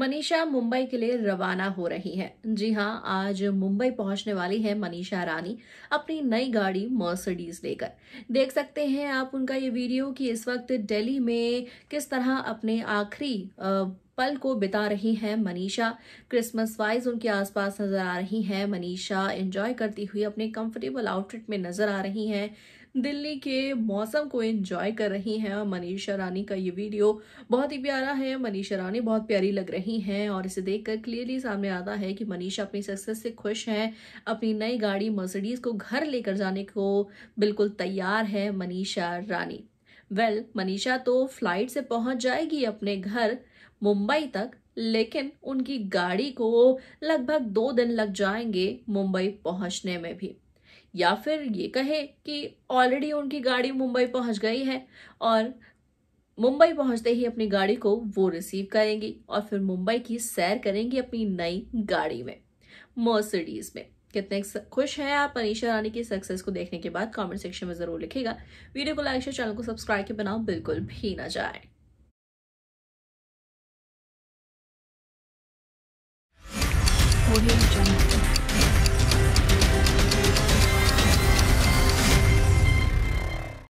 मनीषा मुंबई के लिए रवाना हो रही है जी हाँ आज मुंबई पहुंचने वाली है मनीषा रानी अपनी नई गाड़ी मर्सिडीज लेकर देख सकते हैं आप उनका ये वीडियो कि इस वक्त दिल्ली में किस तरह अपने आखिरी पल को बिता रही हैं मनीषा क्रिसमस वाइज उनके आसपास नजर आ रही हैं मनीषा एंजॉय करती हुई अपने कंफर्टेबल आउटफिट में नजर आ रही हैं दिल्ली के मौसम को एंजॉय कर रही हैं और मनीषा रानी का ये वीडियो बहुत ही प्यारा है मनीषा रानी बहुत प्यारी लग रही हैं और इसे देखकर क्लियरली सामने आता है कि मनीषा अपनी सक्सेस से खुश हैं अपनी नई गाड़ी मर्सिडीज़ को घर लेकर जाने को बिल्कुल तैयार है मनीषा रानी वेल well, मनीषा तो फ्लाइट से पहुंच जाएगी अपने घर मुंबई तक लेकिन उनकी गाड़ी को लगभग दो दिन लग जाएंगे मुंबई पहुंचने में भी या फिर ये कहे कि ऑलरेडी उनकी गाड़ी मुंबई पहुंच गई है और मुंबई पहुंचते ही अपनी गाड़ी को वो रिसीव करेंगी और फिर मुंबई की सैर करेंगी अपनी नई गाड़ी में मर्सिडीज में कितने खुश हैं आप अनिशा रानी की सक्सेस को देखने के बाद कमेंट सेक्शन में ज़रूर लिखेगा वीडियो को लाइक शेयर चैनल को सब्सक्राइब के बनाओ बिल्कुल भी ना जाए